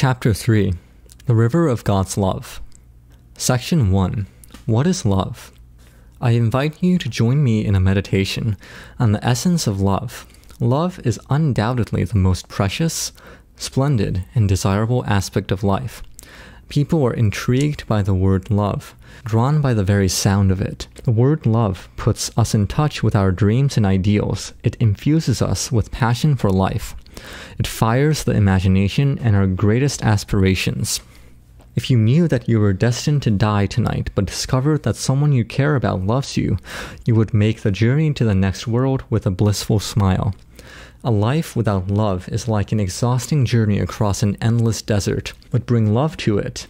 Chapter 3 The River of God's Love. Section 1 What is Love? I invite you to join me in a meditation on the essence of love. Love is undoubtedly the most precious, splendid, and desirable aspect of life. People are intrigued by the word love, drawn by the very sound of it. The word love puts us in touch with our dreams and ideals. It infuses us with passion for life. It fires the imagination and our greatest aspirations. If you knew that you were destined to die tonight but discovered that someone you care about loves you, you would make the journey to the next world with a blissful smile. A life without love is like an exhausting journey across an endless desert, but bring love to it,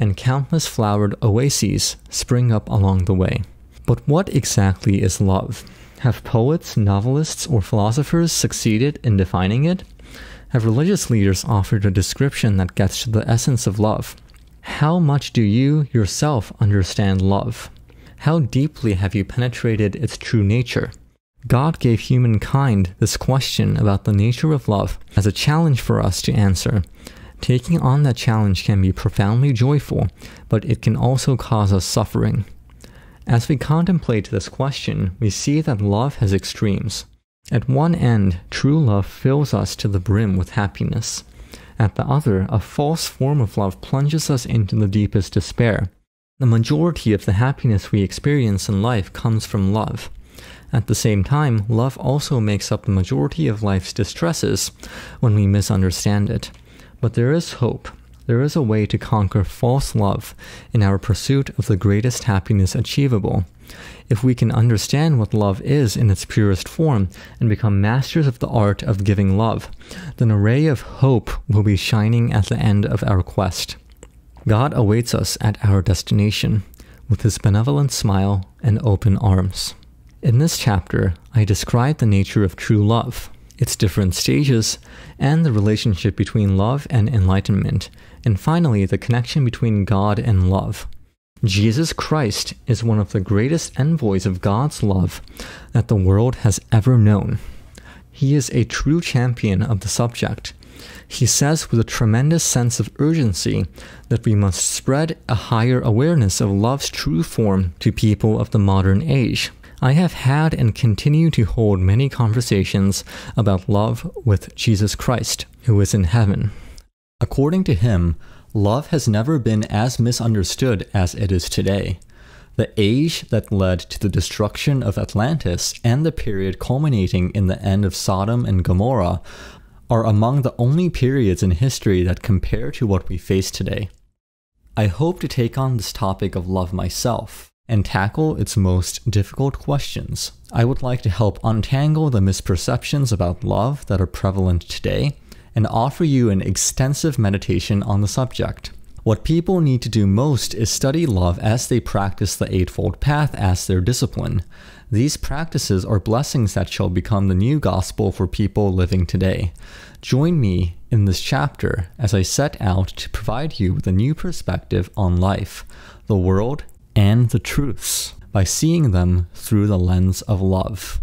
and countless flowered oases spring up along the way. But what exactly is love? Have poets, novelists, or philosophers succeeded in defining it? Have religious leaders offered a description that gets to the essence of love? How much do you yourself understand love? How deeply have you penetrated its true nature? God gave humankind this question about the nature of love as a challenge for us to answer. Taking on that challenge can be profoundly joyful, but it can also cause us suffering. As we contemplate this question, we see that love has extremes. At one end, true love fills us to the brim with happiness. At the other, a false form of love plunges us into the deepest despair. The majority of the happiness we experience in life comes from love. At the same time, love also makes up the majority of life's distresses when we misunderstand it. But there is hope there is a way to conquer false love in our pursuit of the greatest happiness achievable. If we can understand what love is in its purest form and become masters of the art of giving love, then a ray of hope will be shining at the end of our quest. God awaits us at our destination with his benevolent smile and open arms. In this chapter, I describe the nature of true love its different stages, and the relationship between love and enlightenment, and finally, the connection between God and love. Jesus Christ is one of the greatest envoys of God's love that the world has ever known. He is a true champion of the subject. He says with a tremendous sense of urgency that we must spread a higher awareness of love's true form to people of the modern age. I have had and continue to hold many conversations about love with Jesus Christ, who is in heaven. According to him, love has never been as misunderstood as it is today. The age that led to the destruction of Atlantis and the period culminating in the end of Sodom and Gomorrah are among the only periods in history that compare to what we face today. I hope to take on this topic of love myself and tackle its most difficult questions. I would like to help untangle the misperceptions about love that are prevalent today and offer you an extensive meditation on the subject. What people need to do most is study love as they practice the Eightfold Path as their discipline. These practices are blessings that shall become the new gospel for people living today. Join me in this chapter as I set out to provide you with a new perspective on life, the world, and the truths by seeing them through the lens of love.